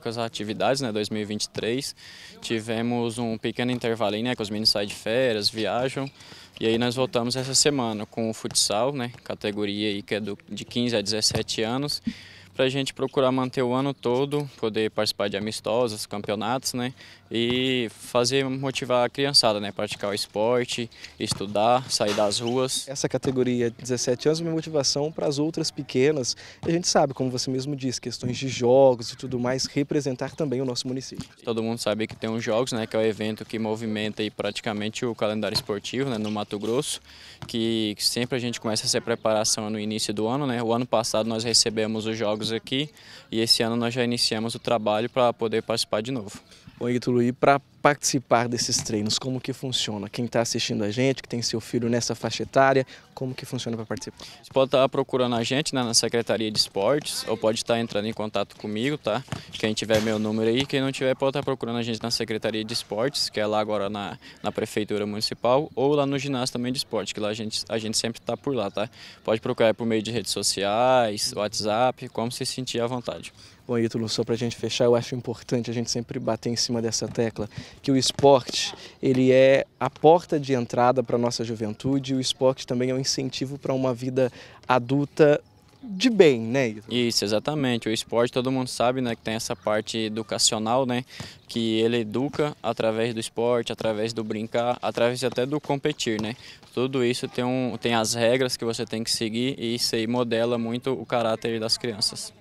Com as atividades, né, 2023, tivemos um pequeno intervalo né, que os meninos saem de férias, viajam, e aí nós voltamos essa semana com o futsal, né, categoria aí que é do, de 15 a 17 anos, para a gente procurar manter o ano todo, poder participar de amistosos, campeonatos, né? E fazer motivar a criançada, né? Praticar o esporte, estudar, sair das ruas. Essa categoria 17 anos é uma motivação para as outras pequenas. A gente sabe, como você mesmo disse, questões de jogos e tudo mais, representar também o nosso município. Todo mundo sabe que tem os jogos, né? Que é o evento que movimenta aí praticamente o calendário esportivo, né? No Mato Grosso, que sempre a gente começa essa preparação no início do ano, né? O ano passado nós recebemos os jogos jogos aqui e esse ano nós já iniciamos o trabalho para poder participar de novo. Bom, Ituruí, para participar desses treinos? Como que funciona? Quem está assistindo a gente, que tem seu filho nessa faixa etária, como que funciona para participar? Você pode estar tá procurando a gente né, na Secretaria de Esportes ou pode estar tá entrando em contato comigo, tá? Quem tiver meu número aí, quem não tiver pode estar tá procurando a gente na Secretaria de Esportes, que é lá agora na, na Prefeitura Municipal ou lá no ginásio também de esporte, que lá a gente, a gente sempre está por lá, tá? Pode procurar por meio de redes sociais, WhatsApp, como se sentir à vontade. Bom, Ítalo, só para a gente fechar, eu acho importante a gente sempre bater em cima dessa tecla que o esporte ele é a porta de entrada para a nossa juventude e o esporte também é um incentivo para uma vida adulta de bem, né? Isso, exatamente. O esporte, todo mundo sabe, né, que tem essa parte educacional, né, que ele educa através do esporte, através do brincar, através até do competir, né? Tudo isso tem um tem as regras que você tem que seguir e isso aí modela muito o caráter das crianças.